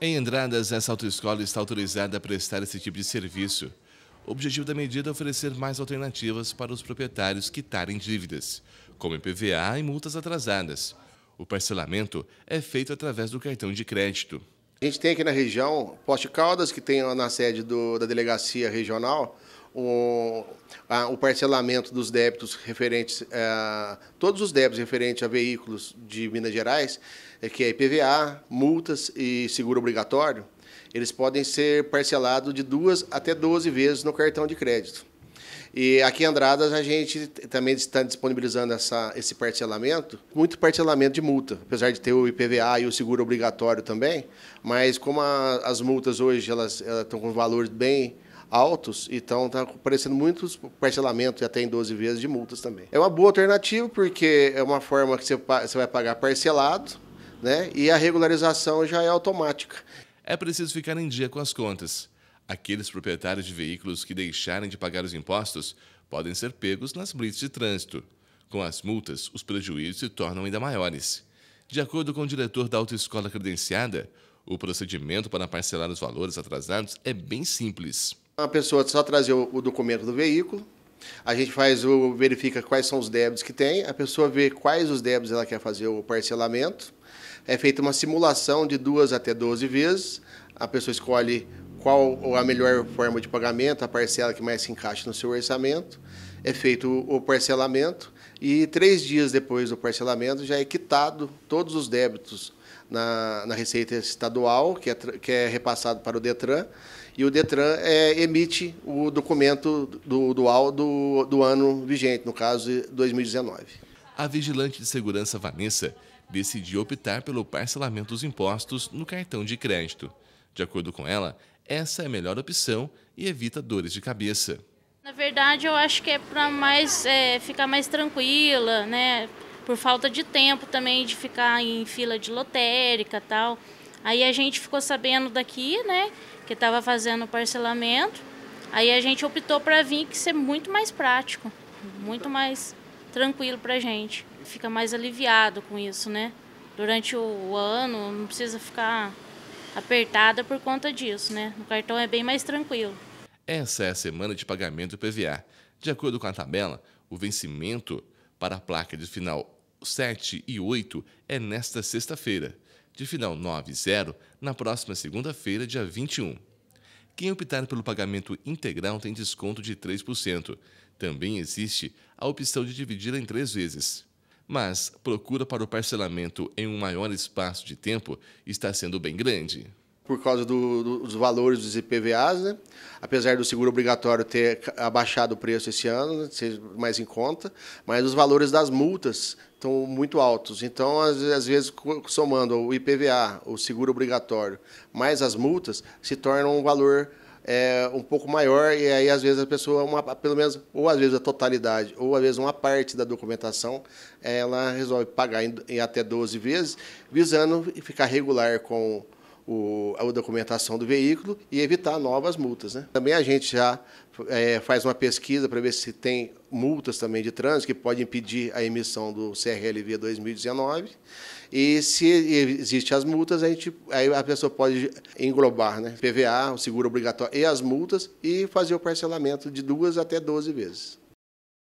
Em Andradas, essa autoescola está autorizada a prestar esse tipo de serviço. O objetivo da medida é oferecer mais alternativas para os proprietários quitarem dívidas, como IPVA e multas atrasadas. O parcelamento é feito através do cartão de crédito. A gente tem aqui na região Poste Caldas, que tem na sede do, da delegacia regional, o, a, o parcelamento dos débitos referentes a é, todos os débitos referentes a veículos de Minas Gerais, é que é IPVA, multas e seguro obrigatório, eles podem ser parcelados de duas até 12 vezes no cartão de crédito. E aqui em Andradas a gente também está disponibilizando essa, esse parcelamento, muito parcelamento de multa, apesar de ter o IPVA e o seguro obrigatório também, mas como a, as multas hoje elas, elas estão com valores bem altos, então está aparecendo muitos parcelamentos, até em 12 vezes de multas também. É uma boa alternativa, porque é uma forma que você, vai pagar parcelado, né? E a regularização já é automática. É preciso ficar em dia com as contas. Aqueles proprietários de veículos que deixarem de pagar os impostos podem ser pegos nas blitz de trânsito. Com as multas, os prejuízos se tornam ainda maiores. De acordo com o diretor da autoescola credenciada, o procedimento para parcelar os valores atrasados é bem simples a pessoa só trazer o, o documento do veículo, a gente faz o verifica quais são os débitos que tem, a pessoa vê quais os débitos ela quer fazer o parcelamento. É feita uma simulação de duas até 12 vezes. A pessoa escolhe qual a melhor forma de pagamento, a parcela que mais se encaixa no seu orçamento, é feito o parcelamento e três dias depois do parcelamento já é quitado todos os débitos na, na Receita Estadual, que é, que é repassado para o DETRAN, e o DETRAN é, emite o documento do, dual do, do ano vigente, no caso, 2019. A vigilante de segurança Vanessa decidiu optar pelo parcelamento dos impostos no cartão de crédito. De acordo com ela, essa é a melhor opção e evita dores de cabeça. Na verdade, eu acho que é para mais é, ficar mais tranquila, né? Por falta de tempo também de ficar em fila de lotérica tal. Aí a gente ficou sabendo daqui, né? Que estava fazendo o parcelamento. Aí a gente optou para vir que ser muito mais prático, muito mais tranquilo para gente. Fica mais aliviado com isso, né? Durante o ano não precisa ficar apertada por conta disso, né? No cartão é bem mais tranquilo. Essa é a semana de pagamento do PVA. De acordo com a tabela, o vencimento para a placa de final 7 e 8 é nesta sexta-feira, de final 9 e 0 na próxima segunda-feira, dia 21. Quem optar pelo pagamento integral tem desconto de 3%. Também existe a opção de dividir em três vezes mas procura para o parcelamento em um maior espaço de tempo está sendo bem grande. Por causa do, do, dos valores dos IPVAs, né? apesar do seguro obrigatório ter abaixado o preço esse ano, ser mais em conta, mas os valores das multas estão muito altos. Então, às, vezes, somando o IPVA, o seguro obrigatório, mais as multas, se torna um valor é, um pouco maior e aí às vezes a pessoa uma, pelo menos ou às vezes a totalidade ou às vezes uma parte da documentação ela resolve pagar em, em até 12 vezes visando ficar regular com o, a documentação do veículo e evitar novas multas. Né? Também a gente já é, faz uma pesquisa para ver se tem multas também de trânsito que podem impedir a emissão do CRLV 2019 e se existem as multas, a gente, aí a pessoa pode englobar né? PVA, o seguro obrigatório e as multas e fazer o parcelamento de duas até 12 vezes.